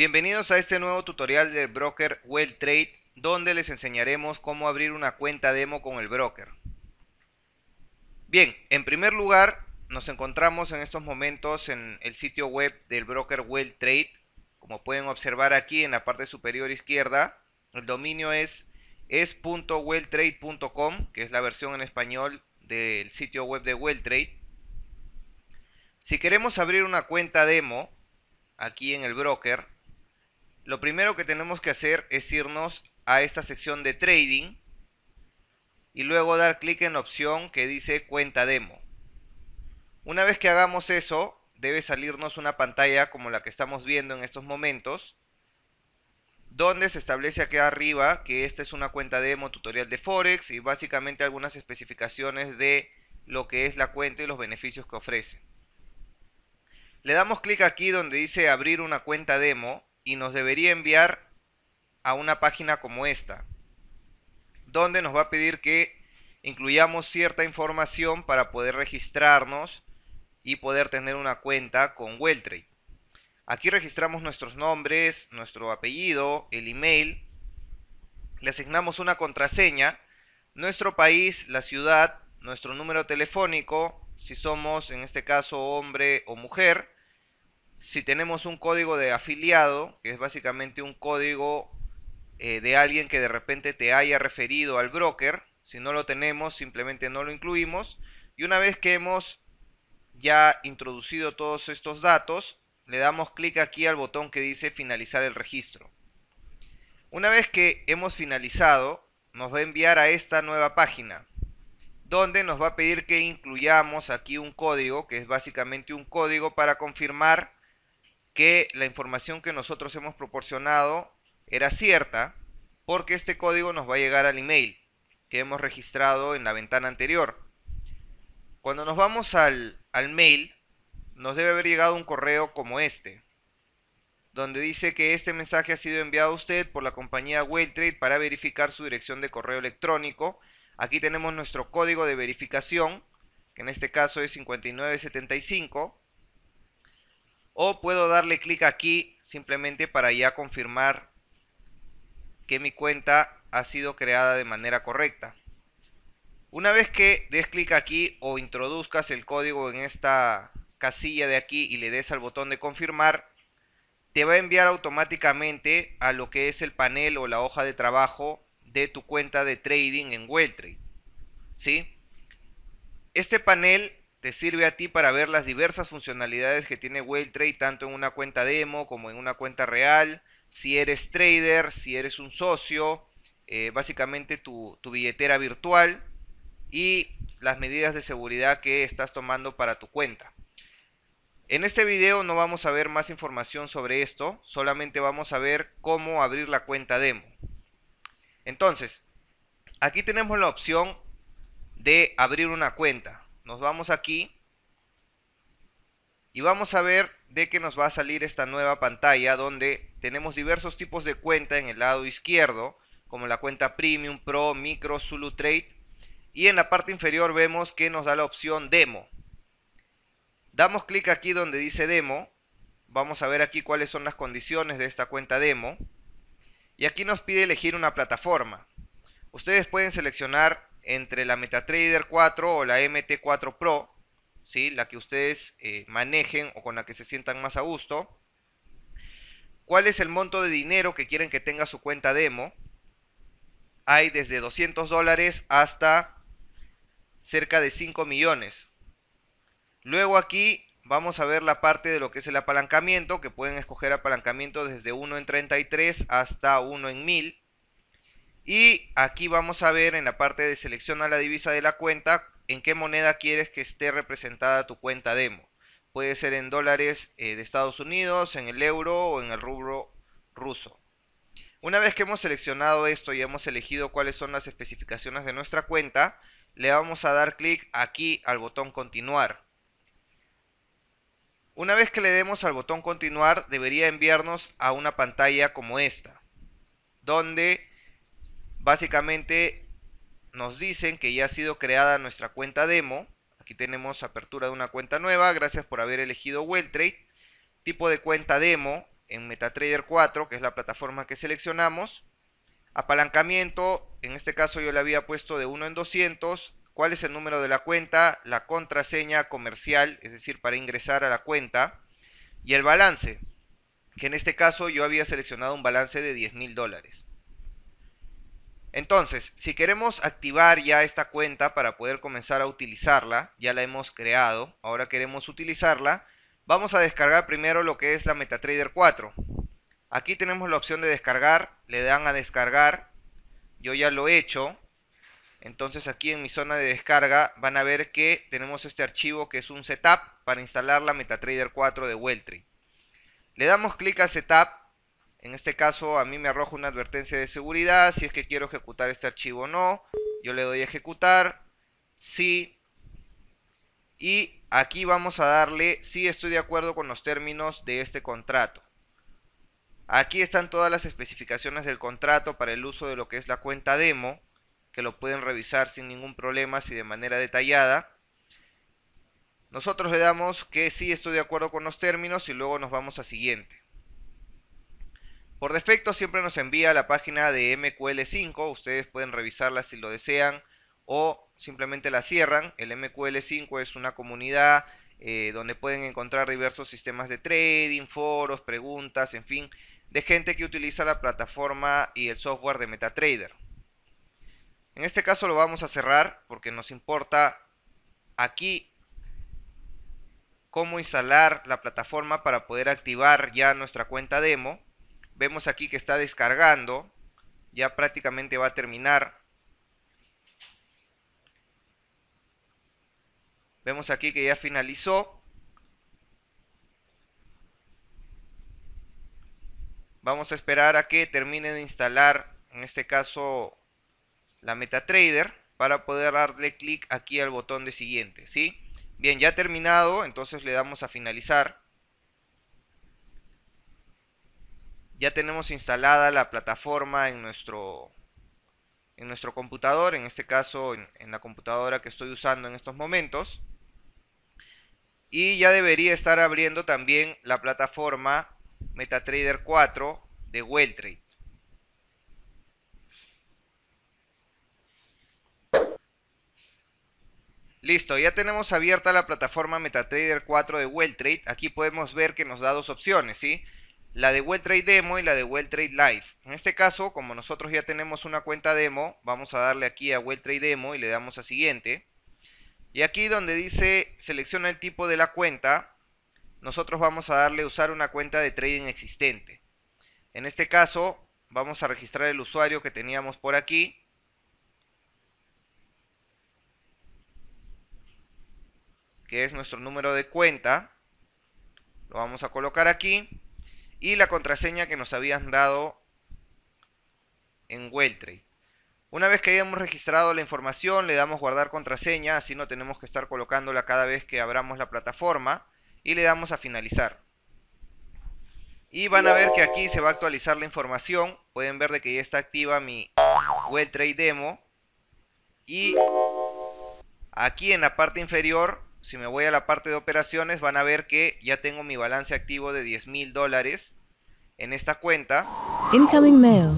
Bienvenidos a este nuevo tutorial del broker Welltrade Trade donde les enseñaremos cómo abrir una cuenta demo con el broker. Bien, en primer lugar nos encontramos en estos momentos en el sitio web del broker Welltrade Trade. Como pueden observar aquí en la parte superior izquierda, el dominio es es.welltrade.com, que es la versión en español del sitio web de WellTrade. Si queremos abrir una cuenta demo aquí en el broker, lo primero que tenemos que hacer es irnos a esta sección de trading y luego dar clic en la opción que dice cuenta demo. Una vez que hagamos eso, debe salirnos una pantalla como la que estamos viendo en estos momentos, donde se establece aquí arriba que esta es una cuenta demo tutorial de Forex y básicamente algunas especificaciones de lo que es la cuenta y los beneficios que ofrece. Le damos clic aquí donde dice abrir una cuenta demo y nos debería enviar a una página como esta, donde nos va a pedir que incluyamos cierta información para poder registrarnos y poder tener una cuenta con Welltrade. Aquí registramos nuestros nombres, nuestro apellido, el email, le asignamos una contraseña, nuestro país, la ciudad, nuestro número telefónico, si somos en este caso hombre o mujer, si tenemos un código de afiliado, que es básicamente un código eh, de alguien que de repente te haya referido al broker, si no lo tenemos, simplemente no lo incluimos. Y una vez que hemos ya introducido todos estos datos, le damos clic aquí al botón que dice finalizar el registro. Una vez que hemos finalizado, nos va a enviar a esta nueva página, donde nos va a pedir que incluyamos aquí un código, que es básicamente un código para confirmar que la información que nosotros hemos proporcionado era cierta porque este código nos va a llegar al email que hemos registrado en la ventana anterior. Cuando nos vamos al, al mail, nos debe haber llegado un correo como este, donde dice que este mensaje ha sido enviado a usted por la compañía Trade para verificar su dirección de correo electrónico. Aquí tenemos nuestro código de verificación, que en este caso es 5975 o puedo darle clic aquí simplemente para ya confirmar que mi cuenta ha sido creada de manera correcta. Una vez que des clic aquí o introduzcas el código en esta casilla de aquí y le des al botón de confirmar, te va a enviar automáticamente a lo que es el panel o la hoja de trabajo de tu cuenta de trading en WellTrade. ¿Sí? Este panel te sirve a ti para ver las diversas funcionalidades que tiene Trade tanto en una cuenta demo como en una cuenta real. Si eres trader, si eres un socio, eh, básicamente tu, tu billetera virtual y las medidas de seguridad que estás tomando para tu cuenta. En este video no vamos a ver más información sobre esto, solamente vamos a ver cómo abrir la cuenta demo. Entonces, aquí tenemos la opción de abrir una cuenta. Nos vamos aquí. Y vamos a ver de qué nos va a salir esta nueva pantalla donde tenemos diversos tipos de cuenta en el lado izquierdo, como la cuenta Premium, Pro, Micro, Zulu Trade. Y en la parte inferior vemos que nos da la opción Demo. Damos clic aquí donde dice Demo. Vamos a ver aquí cuáles son las condiciones de esta cuenta Demo. Y aquí nos pide elegir una plataforma. Ustedes pueden seleccionar entre la MetaTrader 4 o la MT4 Pro, ¿sí? la que ustedes eh, manejen o con la que se sientan más a gusto. ¿Cuál es el monto de dinero que quieren que tenga su cuenta demo? Hay desde 200 dólares hasta cerca de 5 millones. Luego aquí vamos a ver la parte de lo que es el apalancamiento, que pueden escoger apalancamiento desde 1 en 33 hasta 1 en 1000. Y aquí vamos a ver en la parte de a la divisa de la cuenta en qué moneda quieres que esté representada tu cuenta demo. Puede ser en dólares eh, de Estados Unidos, en el euro o en el rubro ruso. Una vez que hemos seleccionado esto y hemos elegido cuáles son las especificaciones de nuestra cuenta, le vamos a dar clic aquí al botón continuar. Una vez que le demos al botón continuar debería enviarnos a una pantalla como esta, donde Básicamente nos dicen que ya ha sido creada nuestra cuenta demo. Aquí tenemos apertura de una cuenta nueva. Gracias por haber elegido WellTrade. Tipo de cuenta demo en MetaTrader 4, que es la plataforma que seleccionamos. Apalancamiento, en este caso yo le había puesto de 1 en 200. ¿Cuál es el número de la cuenta? La contraseña comercial, es decir, para ingresar a la cuenta. Y el balance, que en este caso yo había seleccionado un balance de 10 mil dólares. Entonces, si queremos activar ya esta cuenta para poder comenzar a utilizarla, ya la hemos creado, ahora queremos utilizarla, vamos a descargar primero lo que es la MetaTrader 4. Aquí tenemos la opción de descargar, le dan a descargar, yo ya lo he hecho, entonces aquí en mi zona de descarga van a ver que tenemos este archivo que es un setup para instalar la MetaTrader 4 de Weltry. Le damos clic a setup en este caso a mí me arroja una advertencia de seguridad, si es que quiero ejecutar este archivo o no. Yo le doy a ejecutar, sí. Y aquí vamos a darle si estoy de acuerdo con los términos de este contrato. Aquí están todas las especificaciones del contrato para el uso de lo que es la cuenta demo, que lo pueden revisar sin ningún problema, si de manera detallada. Nosotros le damos que sí estoy de acuerdo con los términos y luego nos vamos a siguiente. Por defecto siempre nos envía la página de MQL5, ustedes pueden revisarla si lo desean o simplemente la cierran. El MQL5 es una comunidad eh, donde pueden encontrar diversos sistemas de trading, foros, preguntas, en fin, de gente que utiliza la plataforma y el software de MetaTrader. En este caso lo vamos a cerrar porque nos importa aquí cómo instalar la plataforma para poder activar ya nuestra cuenta demo. Vemos aquí que está descargando. Ya prácticamente va a terminar. Vemos aquí que ya finalizó. Vamos a esperar a que termine de instalar, en este caso, la MetaTrader para poder darle clic aquí al botón de siguiente, ¿sí? Bien, ya terminado, entonces le damos a finalizar. ya tenemos instalada la plataforma en nuestro, en nuestro computador, en este caso en, la computadora que estoy usando en estos momentos. Y ya debería estar abriendo también la plataforma MetaTrader 4 de Welltrade. Listo, ya tenemos abierta la plataforma MetaTrader 4 de Welltrade. Aquí podemos ver que nos da dos opciones, ¿sí? la de WellTrade Demo y la de WellTrade Live. En este caso, como nosotros ya tenemos una cuenta demo, vamos a darle aquí a WellTrade Demo y le damos a siguiente. Y aquí donde dice selecciona el tipo de la cuenta, nosotros vamos a darle usar una cuenta de trading existente. En este caso, vamos a registrar el usuario que teníamos por aquí. Que es nuestro número de cuenta. Lo vamos a colocar aquí y la contraseña que nos habían dado en Welltrade. Una vez que hayamos registrado la información, le damos guardar contraseña, así no tenemos que estar colocándola cada vez que abramos la plataforma y le damos a finalizar. Y van a ver que aquí se va a actualizar la información, pueden ver de que ya está activa mi Welltrade demo y aquí en la parte inferior si me voy a la parte de operaciones, van a ver que ya tengo mi balance activo de 10 mil dólares en esta cuenta. Incoming mail.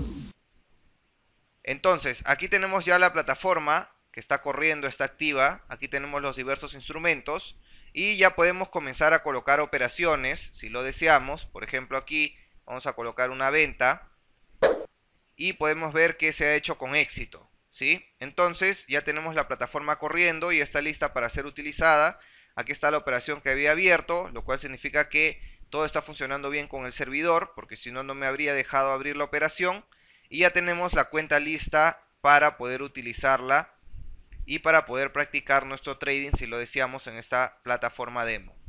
Entonces, aquí tenemos ya la plataforma que está corriendo, está activa. Aquí tenemos los diversos instrumentos y ya podemos comenzar a colocar operaciones si lo deseamos. Por ejemplo, aquí vamos a colocar una venta y podemos ver que se ha hecho con éxito. Entonces ya tenemos la plataforma corriendo y está lista para ser utilizada. Aquí está la operación que había abierto, lo cual significa que todo está funcionando bien con el servidor, porque si no, no me habría dejado abrir la operación. Y ya tenemos la cuenta lista para poder utilizarla y para poder practicar nuestro trading si lo deseamos en esta plataforma demo.